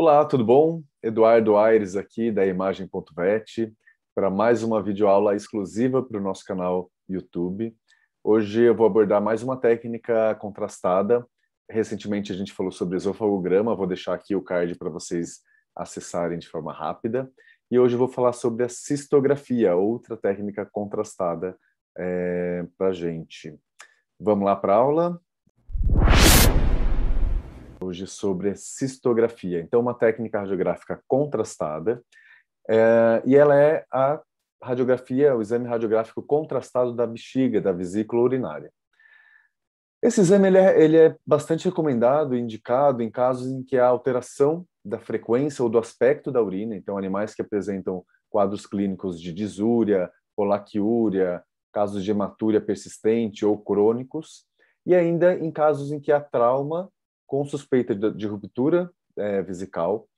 Olá, tudo bom? Eduardo Aires aqui da Imagem.vet para mais uma videoaula exclusiva para o nosso canal YouTube. Hoje eu vou abordar mais uma técnica contrastada. Recentemente a gente falou sobre esofagograma, vou deixar aqui o card para vocês acessarem de forma rápida. E hoje eu vou falar sobre a cistografia, outra técnica contrastada é, eh, para a gente. Vamos lá para a aula? hoje sobre cistografia. Então, uma técnica radiográfica contrastada, é, e ela é a radiografia, o exame radiográfico contrastado da bexiga, da vesícula urinária. Esse exame ele é, ele é bastante recomendado e indicado em casos em que há alteração da frequência ou do aspecto da urina, então animais que apresentam quadros clínicos de disúria, polaquiúria, casos de hematúria persistente ou crônicos, e ainda em casos em que há trauma com suspeita de, ruptura é, vesical,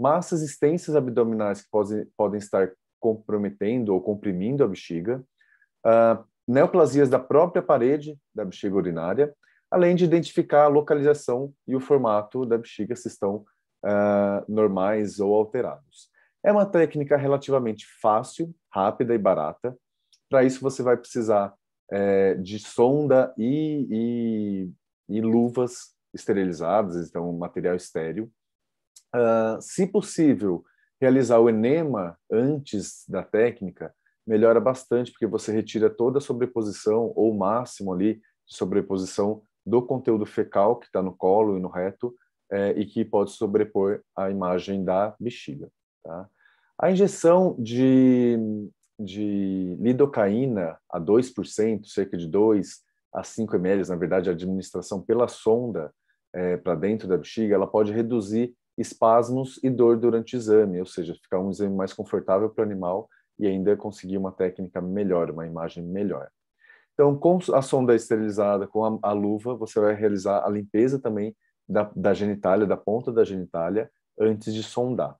massas extensas abdominais que pode, podem estar comprometendo ou comprimindo a bexiga, uh, neoplasias da própria parede da bexiga urinária, além de identificar a localização e o formato da bexiga se estão uh, normais ou alterados. É uma técnica relativamente fácil, rápida e barata. Para isso, você vai precisar é, de sonda e, e, e luvas esterilizadas, então material estéril. Uh, se possível, realizar o enema antes da técnica melhora bastante, porque você retira toda a sobreposição, ou o máximo ali de sobreposição do conteúdo fecal que está no colo e no reto, é, e que pode sobrepor a imagem da bexiga. Tá? A injeção de, de lidocaína a 2%, cerca de 2 a 5 ml, na verdade, a administração pela sonda, é, para dentro da bexiga, ela pode reduzir espasmos e dor durante o exame, ou seja, ficar um exame mais confortável para o animal e ainda conseguir uma técnica melhor, uma imagem melhor. Então, com a sonda esterilizada, com a, a luva, você vai realizar a limpeza também da, da genitália, da ponta da genitália, antes de sondar.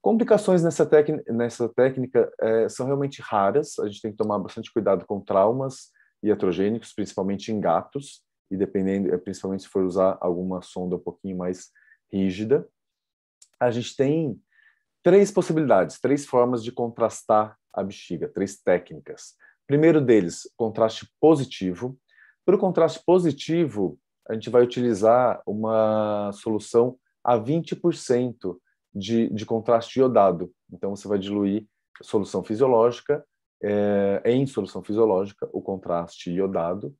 Complicações nessa, nessa técnica é, são realmente raras, a gente tem que tomar bastante cuidado com traumas iatrogênicos, principalmente em gatos, e dependendo, é, principalmente se for usar alguma sonda um pouquinho mais rígida, a gente tem três possibilidades, três formas de contrastar a bexiga, três técnicas. Primeiro deles, contraste positivo. Para o contraste positivo, a gente vai utilizar uma solução a 20% de, de contraste iodado. Então, você vai diluir solução fisiológica é, em solução fisiológica o contraste iodado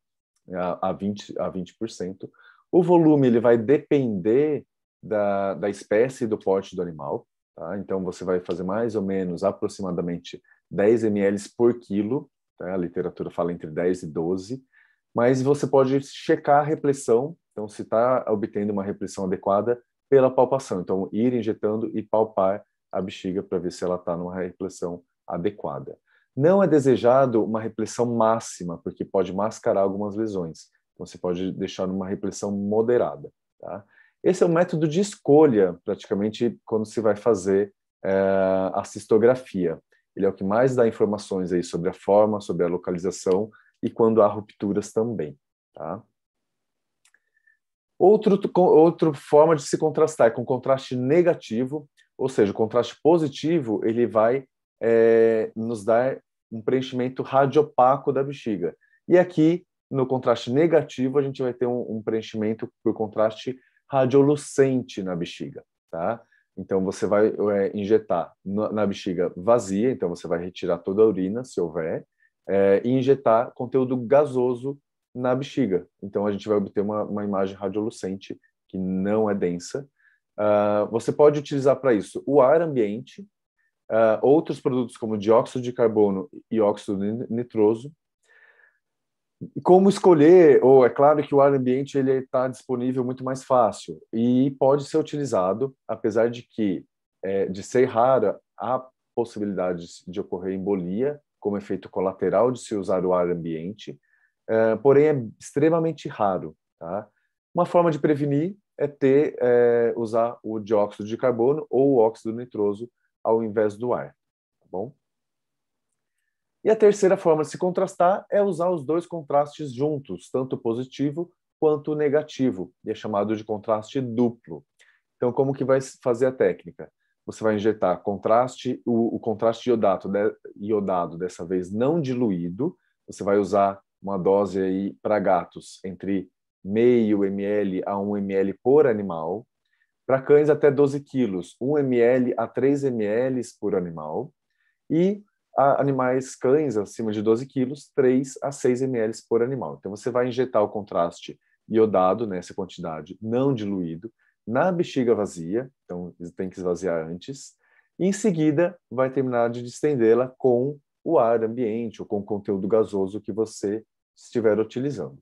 a, a 20%. A 20%. O volume ele vai depender da, da espécie do porte do animal. Tá? Então, você vai fazer mais ou menos aproximadamente 10 ml por quilo. Tá? A literatura fala entre 10 e 12. Mas você pode checar a repressão. Então, se está obtendo uma repressão adequada pela palpação. Então, ir injetando e palpar a bexiga para ver se ela está numa repressão adequada. Não é desejado uma repressão máxima, porque pode mascarar algumas lesões. Então, você pode deixar uma repressão moderada. Tá? Esse é um método de escolha, praticamente, quando se vai fazer é, a cistografia. Ele é o que mais dá informações aí sobre a forma, sobre a localização e quando há rupturas também. Tá? Outro, outra forma de se contrastar é com contraste negativo, ou seja, o contraste positivo ele vai é, nos dar um preenchimento radiopaco da bexiga. E aqui, no contraste negativo, a gente vai ter um, um preenchimento por contraste radiolucente na bexiga, tá? Então, você vai é, injetar na, na, bexiga vazia, então você vai retirar toda a urina, se houver, é, e injetar conteúdo gasoso na bexiga. Então, a gente vai obter uma, uma imagem radiolucente que não é densa. Uh, você pode utilizar para isso o ar ambiente, uh, outros produtos como dióxido de carbono e óxido nitroso. Como escolher? Ou é claro que o ar ambiente ele está disponível muito mais fácil e pode ser utilizado, apesar de que é, de ser rara a possibilidade de ocorrer embolia como efeito colateral de se usar o ar ambiente, é, porém é extremamente raro. Tá? Uma forma de prevenir é ter é, usar o dióxido de carbono ou o óxido nitroso ao invés do ar, tá bom? E a terceira forma de se contrastar é usar os dois contrastes juntos, tanto positivo quanto negativo, e é chamado de contraste duplo. Então, como que vai fazer a técnica? Você vai injetar contraste, o, o contraste iodato, de, iodado, dessa vez não diluído. Você vai usar uma dose aí para gatos entre meio ml a 1 ml por animal. Para cães até 12 quilos, 1 ml a 3 ml por animal. E animais cães acima de 12 quilos, 3 a 6 ml por animal. Então você vai injetar o contraste iodado nessa quantidade não diluído na bexiga vazia, então tem que esvaziar antes, e em seguida vai terminar de distendê-la com o ar ambiente ou com o conteúdo gasoso que você estiver utilizando.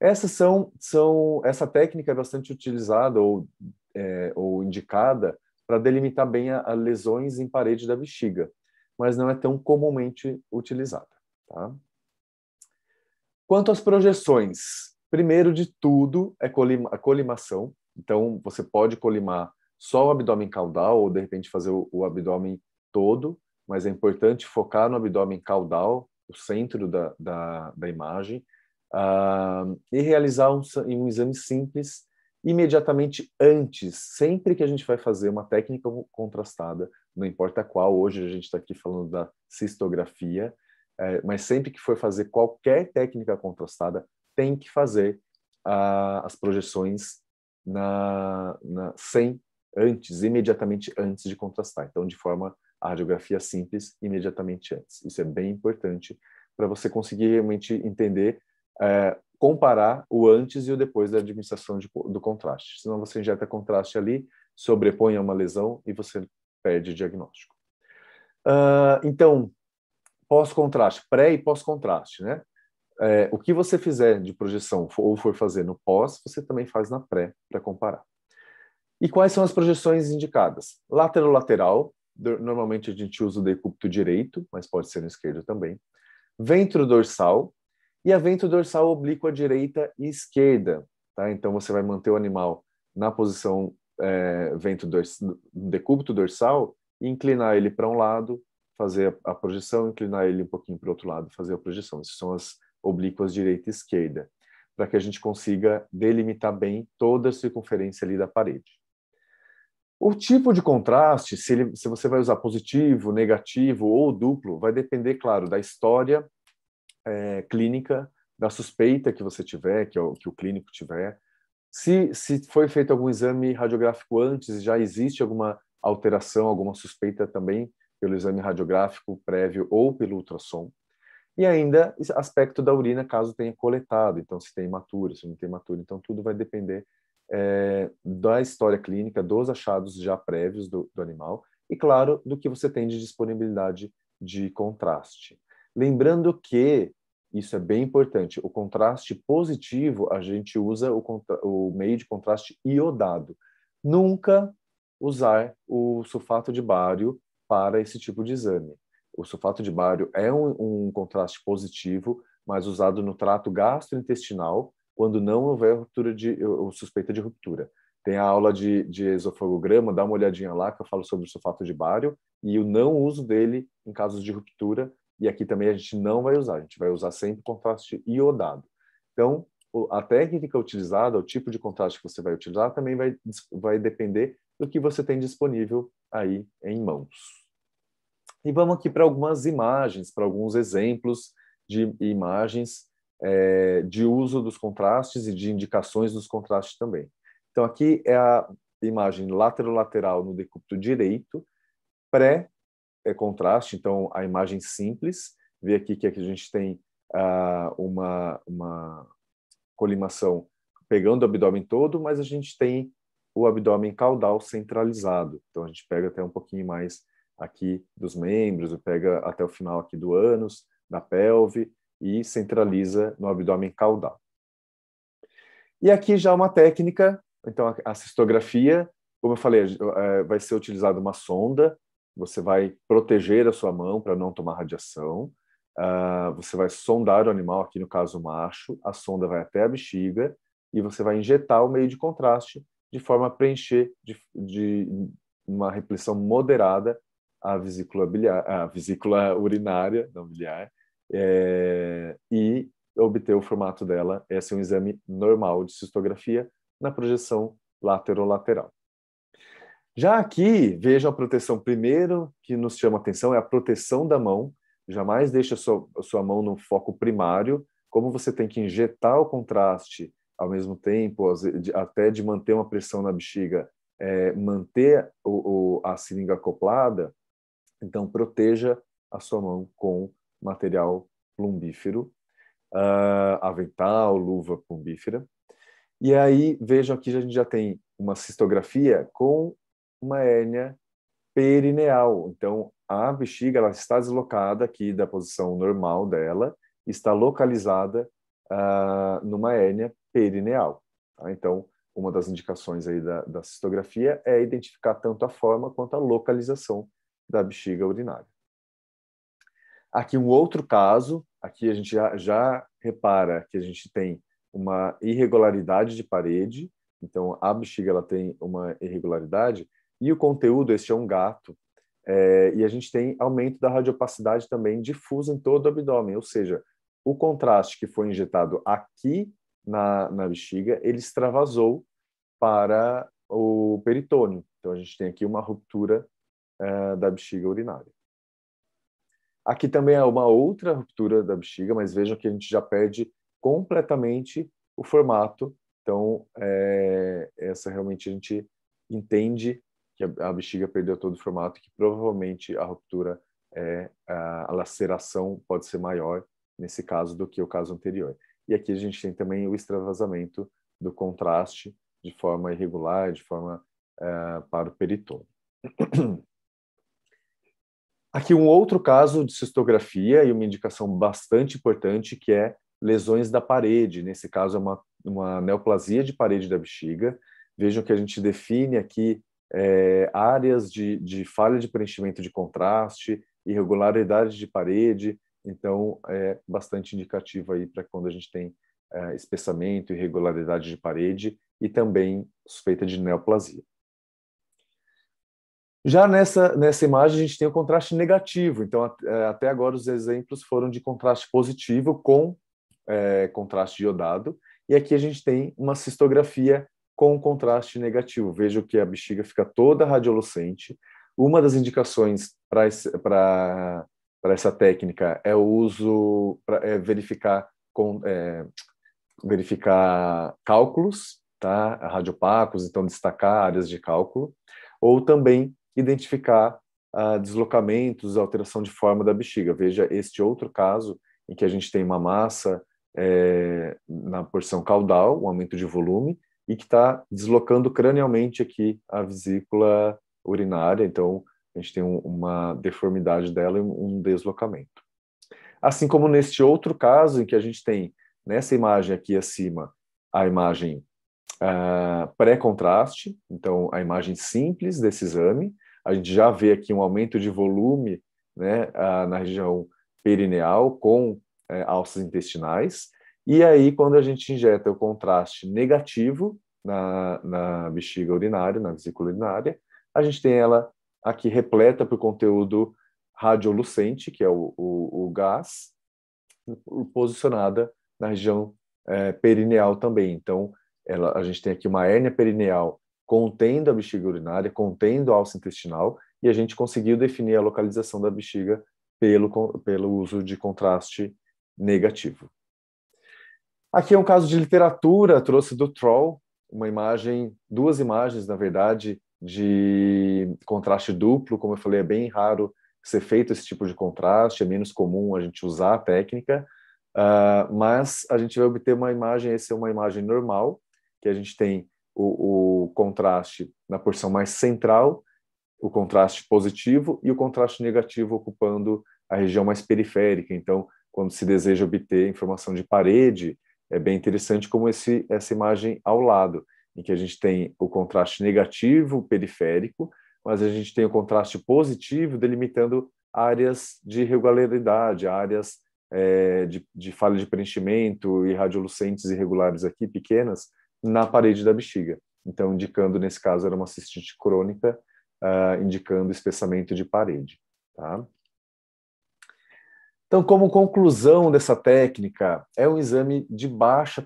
Essas são, são essa técnica é bastante utilizada ou é, ou indicada para delimitar bem as lesões em parede da bexiga, mas não é tão comumente utilizada. Tá? Quanto às projeções, primeiro de tudo é colima, a colimação. Então, você pode colimar só o abdômen caudal ou, de repente, fazer o, o abdômen todo, mas é importante focar no abdômen caudal, o centro da, da, da imagem, uh, e realizar um, um exame simples imediatamente antes, sempre que a gente vai fazer uma técnica contrastada, não importa qual, hoje a gente está aqui falando da cistografia, é, mas sempre que for fazer qualquer técnica contrastada, tem que fazer ah, as projeções na, na, sem antes, imediatamente antes de contrastar. Então, de forma a radiografia simples, imediatamente antes. Isso é bem importante para você conseguir realmente entender é, comparar o antes e o depois da administração de, do contraste. Senão você injeta contraste ali, sobrepõe a uma lesão e você perde diagnóstico. Uh, então, pós-contraste, pré e pós-contraste, né? É, o que você fizer de projeção ou for fazer no pós, você também faz na pré para comparar. E quais são as projeções indicadas? Lateral-lateral, normalmente a gente usa o decúbito direito, mas pode ser no esquerdo também. Ventro-dorsal, e avento dorsal oblíquo à direita e esquerda. Tá? Então você vai manter o animal na posição é, vento dorsal, decúbito dorsal, e inclinar ele para um lado, fazer a, a projeção, inclinar ele um pouquinho para o outro lado, fazer a projeção. Essas são as oblíquas direita e esquerda, para que a gente consiga delimitar bem toda a circunferência ali da parede. O tipo de contraste, se, ele, se você vai usar positivo, negativo ou duplo, vai depender, claro, da história é, clínica da suspeita que você tiver, que, é o, que o clínico tiver. Se, se foi feito algum exame radiográfico antes, já existe alguma alteração, alguma suspeita também pelo exame radiográfico prévio ou pelo ultrassom. E ainda, aspecto da urina, caso tenha coletado, então se tem imatura, se não tem imatura. Então, tudo vai depender é, da história clínica, dos achados já prévios do, do animal e, claro, do que você tem de disponibilidade de contraste. Lembrando que, isso é bem importante, o contraste positivo, a gente usa o, o meio de contraste iodado. Nunca usar o sulfato de bário para esse tipo de exame. O sulfato de bário é um, um contraste positivo, mas usado no trato gastrointestinal, quando não houver ruptura de, ou suspeita de ruptura. Tem a aula de, de esofagograma, dá uma olhadinha lá que eu falo sobre o sulfato de bário e o não uso dele em casos de ruptura e aqui também a gente não vai usar, a gente vai usar sempre contraste iodado. Então, a técnica é utilizada, o tipo de contraste que você vai utilizar, também vai, vai depender do que você tem disponível aí em mãos. E vamos aqui para algumas imagens, para alguns exemplos de imagens é, de uso dos contrastes e de indicações dos contrastes também. Então, aqui é a imagem lateral-lateral no decúbito direito, pré é, contraste, então a imagem simples, vê aqui que aqui a gente tem ah, uma, uma colimação pegando o abdômen todo, mas a gente tem o abdômen caudal centralizado. Então a gente pega até um pouquinho mais aqui dos membros, pega até o final aqui do ânus, da pelve e centraliza no abdômen caudal. E aqui já uma técnica, então a cistografia, como eu falei, eh, vai ser utilizada uma sonda você vai proteger a sua mão para não tomar radiação, uh, você vai sondar o animal, aqui no caso o macho, a sonda vai até a bexiga e você vai injetar o meio de contraste de forma a preencher de, de uma repressão moderada a vesícula, biliar, a vesícula urinária, não biliar, é, e obter o formato dela. Esse é um exame normal de cistografia na projeção laterolateral. Já aqui, veja a proteção primeiro que nos chama atenção, é a proteção da mão. Jamais deixe a sua, a sua mão no foco primário. Como você tem que injetar o contraste ao mesmo tempo, até de manter uma pressão na bexiga, é, manter o, o, a seringa acoplada, então proteja a sua mão com material plumbífero, uh, avental, luva plumbífera. E aí, vejam aqui, a gente já tem uma cistografia com uma hérnia perineal. Então, a bexiga ela está deslocada aqui da posição normal dela, está localizada uh, numa hérnia perineal. Tá? Então, uma das indicações aí da, da cistografia é identificar tanto a forma quanto a localização da bexiga urinária. Aqui um outro caso, aqui a gente já, já repara que a gente tem uma irregularidade de parede, então a bexiga ela tem uma irregularidade, e o conteúdo, este é um gato, é, e a gente tem aumento da radiopacidade também difusa em todo o abdômen, ou seja, o contraste que foi injetado aqui na, na bexiga, ele extravasou para o peritônio. Então, a gente tem aqui uma ruptura é, da bexiga urinária. Aqui também é uma outra ruptura da bexiga, mas vejam que a gente já perde completamente o formato. Então, é, essa realmente a gente entende que a, bexiga perdeu todo o formato, que provavelmente a ruptura é a, laceração pode ser maior nesse caso do que o caso anterior. E aqui a gente tem também o extravasamento do contraste de forma irregular, de forma é, para o peritônio. Aqui um outro caso de cistografia e uma indicação bastante importante que é lesões da parede. Nesse caso é uma, uma neoplasia de parede da bexiga. Vejam que a gente define aqui é, áreas de, de falha de preenchimento de contraste, irregularidade de parede, então é bastante indicativo aí para quando a gente tem é, espessamento, irregularidade de parede e também suspeita de neoplasia. Já nessa, nessa imagem, a gente tem o contraste negativo. Então, eh, até agora, os exemplos foram de contraste positivo com é, contraste iodado. E aqui a gente tem uma cistografia com um contraste negativo. Vejo que a bexiga fica toda radiolucente. Uma das indicações para essa técnica é o uso, para é verificar, com, é, verificar cálculos, tá? radiopacos, então destacar áreas de cálculo, ou também identificar ah, deslocamentos, alteração de forma da bexiga. Veja este outro caso em que a gente tem uma massa é, na porção caudal, um aumento de volume, e que está deslocando cranialmente aqui a vesícula urinária. Então, a gente tem uma deformidade dela e um deslocamento. Assim como neste outro caso, em que a gente tem nessa imagem aqui acima a imagem ah, pré-contraste, então a imagem simples desse exame, a gente já vê aqui um aumento de volume né, ah, na região perineal com eh, alças intestinais, e aí, quando a gente injeta o contraste negativo na, na bexiga urinária, na vesícula urinária, a gente tem ela aqui repleta por conteúdo radiolucente, que é o, o, o gás, posicionada na região é, perineal também. Então, ela, a gente tem aqui uma hérnia perineal contendo a bexiga urinária, contendo a alça intestinal, e a gente conseguiu definir a localização da bexiga pelo, pelo uso de contraste negativo. Aqui é um caso de literatura, trouxe do Troll, uma imagem, duas imagens, na verdade, de contraste duplo, como eu falei, é bem raro ser feito esse tipo de contraste, é menos comum a gente usar a técnica, uh, mas a gente vai obter uma imagem, essa é uma imagem normal, que a gente tem o, o contraste na porção mais central, o contraste positivo e o contraste negativo ocupando a região mais periférica. Então, quando se deseja obter informação de parede, é bem interessante como esse, essa imagem ao lado, em que a gente tem o contraste negativo periférico, mas a gente tem o contraste positivo delimitando áreas de irregularidade, áreas é, de, de, falha de preenchimento e radiolucentes irregulares aqui, pequenas, na parede da bexiga. Então, indicando, nesse caso, era uma cistite crônica, uh, indicando espessamento de parede. Tá? Então, como conclusão dessa técnica, é um exame de baixa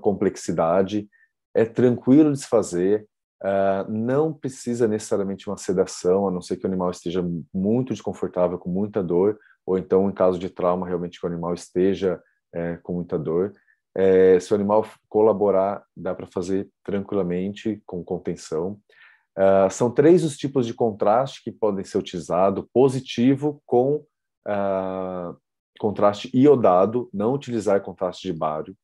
complexidade, é tranquilo de se fazer, ah, não precisa necessariamente uma sedação, a não ser que o animal esteja muito desconfortável, com muita dor, ou então, em caso de trauma, realmente que o animal esteja é, com muita dor. É, se o animal colaborar, dá para fazer tranquilamente, com contenção. Ah, são três os tipos de contraste que podem ser utilizados: positivo com uh, contraste iodado, não utilizar contraste de bário.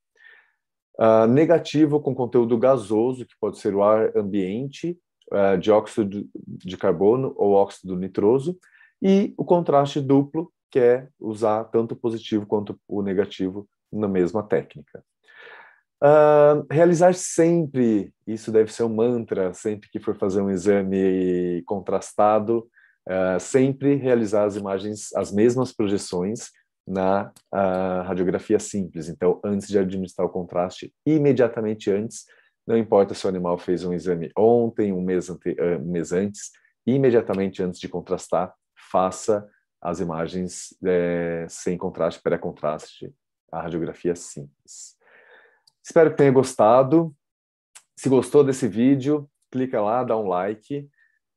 Uh, negativo com conteúdo gasoso, que pode ser o ar ambiente, uh, ah, dióxido de carbono ou óxido nitroso. E o contraste duplo, que é usar tanto o positivo quanto o negativo na mesma técnica. Uh, realizar sempre, isso deve ser um mantra, sempre que for fazer um exame contrastado, uh, sempre realizar as imagens, as mesmas projeções na uh, radiografia simples. Então, antes de administrar o contraste, imediatamente antes, não importa se o animal fez um exame ontem, um mês, ante, ah, um mês antes, imediatamente antes de contrastar, faça as imagens é, sem contraste, pré-contraste, a radiografia simples. Espero que tenha gostado. Se gostou desse vídeo, clica lá, dá um like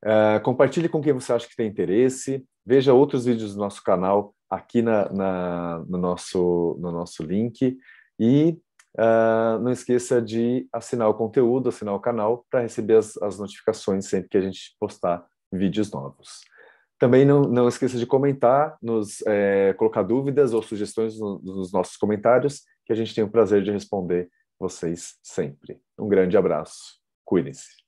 Uh, compartilhe com quem você acha que tem interesse. Veja outros vídeos do nosso canal aqui na, na no, nosso, no nosso link. E uh, não esqueça de assinar o conteúdo, assinar o canal, para receber as, as, notificações sempre que a gente postar vídeos novos. Também não, não esqueça de comentar, nos é, colocar dúvidas ou sugestões no, nos nossos comentários, que a gente tem o prazer de responder vocês sempre. Um grande abraço. cuide se